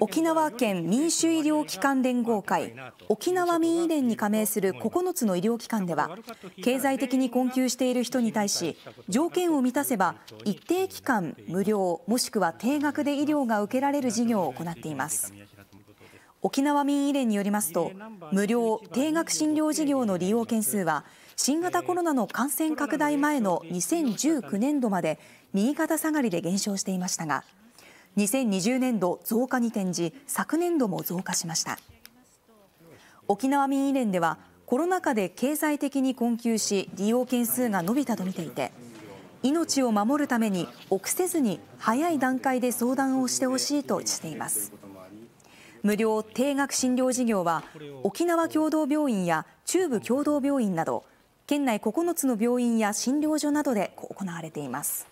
沖縄県民主医療機関連合会沖縄民医連に加盟する9つの医療機関では経済的に困窮している人に対し条件を満たせば一定期間無料もしくは定額で医療が受けられる事業を行っています沖縄民医連によりますと無料定額診療事業の利用件数は新型コロナの感染拡大前の2019年度まで右肩下がりで減少していましたが2020年度増加に転じ昨年度も増加しました沖縄民医連ではコロナ禍で経済的に困窮し利用件数が伸びたと見ていて命を守るために臆せずに早い段階で相談をしてほしいとしています無料定額診療事業は沖縄共同病院や中部共同病院など県内9つの病院や診療所などで行われています